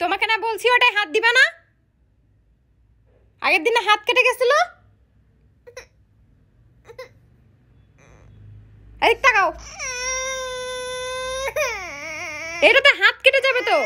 তোমাকে না বলছি ওটাই হাত দিবা না আগের দিনে হাত কেটে গেছিল এটা তো হাত কেটে যাবে তো